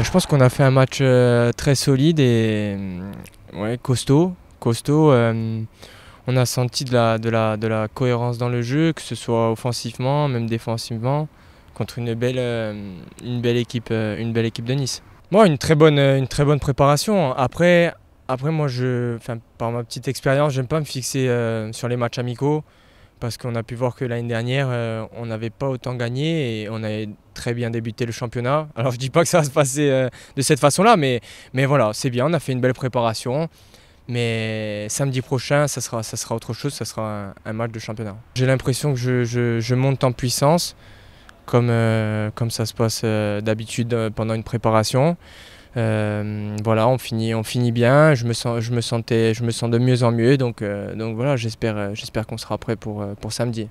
Je pense qu'on a fait un match euh, très solide et mm, costaud. costaud euh, on a senti de la, cohérence dans le jeu, que ce soit offensivement, même défensivement, contre une belle, euh, équipe, une belle équipe de Nice. Moi, une, très bonne, préparation. Après, après moi, je, par ma petite expérience, je n'aime pas me fixer sur les matchs amicaux parce qu'on a pu voir que l'année dernière, euh, on n'avait pas autant gagné et on avait très bien débuté le championnat. Alors je ne dis pas que ça va se passer euh, de cette façon-là, mais, mais voilà, c'est bien, on a fait une belle préparation. Mais samedi prochain, ça sera, ça sera autre chose, ça sera un, match de championnat. J'ai l'impression que je, je, monte en puissance, comme, euh, comme ça se passe d'habitude pendant une préparation. Euh, voilà, on finit, on finit bien. Je me sens, je me sentais, je me sens de mieux en mieux. Donc, euh, donc voilà, j'espère, euh, j'espère qu'on sera prêt pour pour samedi.